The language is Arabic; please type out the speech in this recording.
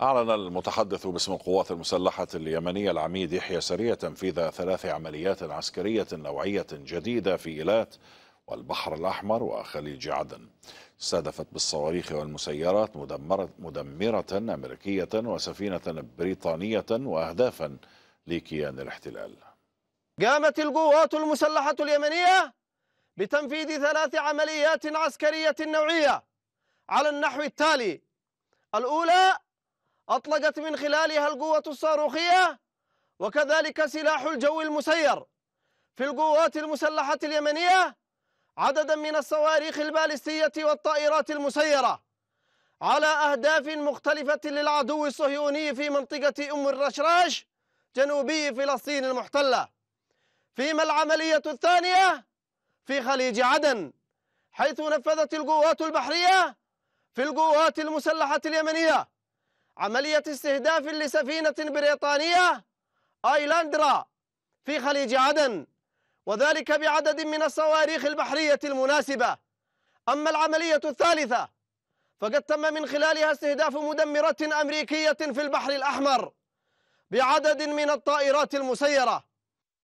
أعلن المتحدث باسم القوات المسلحة اليمنية العميد يحيى سرية تنفيذ ثلاث عمليات عسكرية نوعية جديدة في إيلات والبحر الأحمر وخليج عدن استهدفت بالصواريخ والمسيرات مدمرة, مدمرة أمريكية وسفينة بريطانية وأهدافا لكيان الاحتلال قامت القوات المسلحة اليمنية بتنفيذ ثلاث عمليات عسكرية نوعية على النحو التالي الأولى أطلقت من خلالها القوة الصاروخية وكذلك سلاح الجو المسير في القوات المسلحة اليمنية عددا من الصواريخ البالستية والطائرات المسيرة على أهداف مختلفة للعدو الصهيوني في منطقة أم الرشراش جنوبي فلسطين المحتلة فيما العملية الثانية في خليج عدن حيث نفذت القوات البحرية في القوات المسلحة اليمنية عملية استهداف لسفينة بريطانية آيلاندرا في خليج عدن وذلك بعدد من الصواريخ البحرية المناسبة أما العملية الثالثة فقد تم من خلالها استهداف مدمرة أمريكية في البحر الأحمر بعدد من الطائرات المسيرة